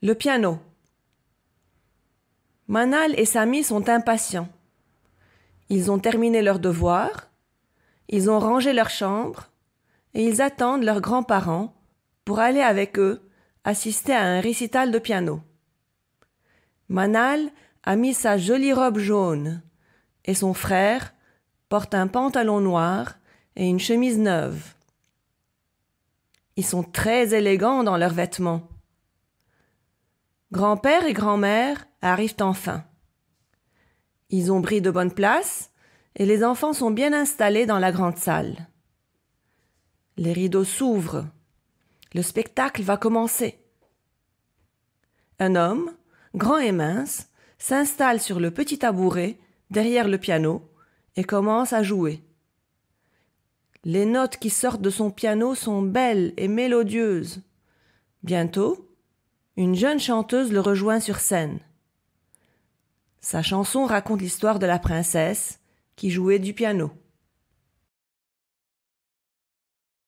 Le piano. Manal et Samy sont impatients. Ils ont terminé leurs devoirs, ils ont rangé leur chambre, et ils attendent leurs grands-parents pour aller avec eux assister à un récital de piano. Manal a mis sa jolie robe jaune, et son frère porte un pantalon noir et une chemise neuve. Ils sont très élégants dans leurs vêtements. Grand-père et grand-mère arrivent enfin. Ils ont pris de bonnes places et les enfants sont bien installés dans la grande salle. Les rideaux s'ouvrent. Le spectacle va commencer. Un homme, grand et mince, s'installe sur le petit tabouret derrière le piano et commence à jouer. Les notes qui sortent de son piano sont belles et mélodieuses. Bientôt, une jeune chanteuse le rejoint sur scène. Sa chanson raconte l'histoire de la princesse qui jouait du piano.